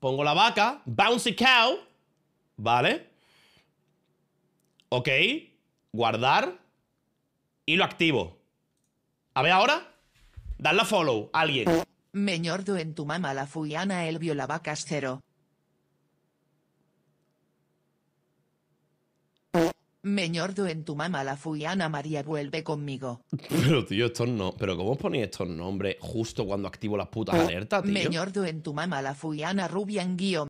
Pongo la vaca. Bouncy cow. Vale. Ok. Guardar. Y lo activo. A ver ahora. Dar la follow a alguien. Meñordo en tu mama la fuiana el vio la vaca cero. Meñordo en tu mama la fui María vuelve conmigo. Pero tío, estos no. Pero ¿cómo os ponéis estos nombres justo cuando activo la putas ah, alerta tío? Meñordo en tu mama la fui Ana en guión